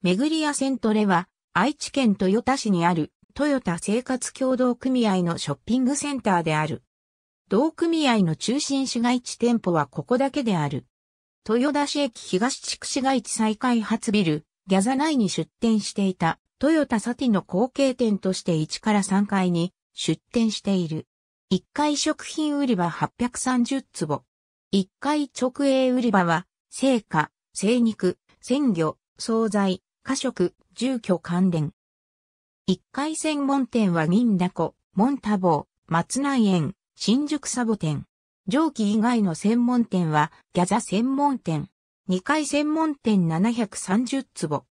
めぐりやセントレは、愛知県豊田市にある、豊田生活協同組合のショッピングセンターである。同組合の中心市街地店舗はここだけである。豊田市駅東地区市街地再開発ビル、ギャザ内に出店していた、豊田サティの後継店として1から3階に出店している。1階食品売り場830坪。1階直営売り場は、生花、生肉、鮮魚、惣菜、家食、住居関連。1階専門店は銀だこ、モンタボー、松内園、新宿サボ店。上記以外の専門店は、ギャザ専門店。2階専門店730坪。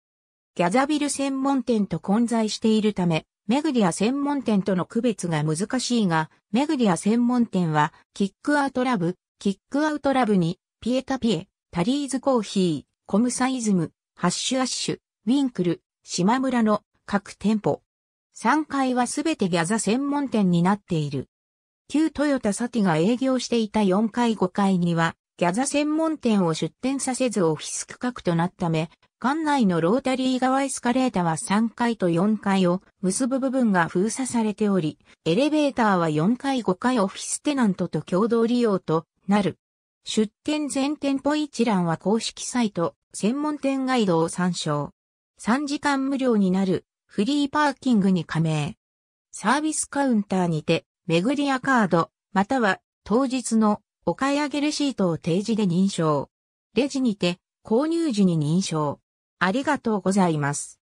ギャザビル専門店と混在しているため、メグディア専門店との区別が難しいが、メグディア専門店は、キックアウトラブ、キックアウトラブに、ピエタピエ、タリーズコーヒー、コムサイズム、ハッシュアッシュ、ウィンクル、島村の各店舗。3階はすべてギャザ専門店になっている。旧トヨタサティが営業していた4階5階には、ギャザ専門店を出店させずオフィス区画となったため、館内のロータリー側エスカレーターは3階と4階を結ぶ部分が封鎖されており、エレベーターは4階5階オフィステナントと共同利用となる。出店全店舗一覧は公式サイト、専門店ガイドを参照。3時間無料になるフリーパーキングに加盟。サービスカウンターにて、めぐりやカード、または当日のお買い上げレシートを提示で認証。レジにて購入時に認証。ありがとうございます。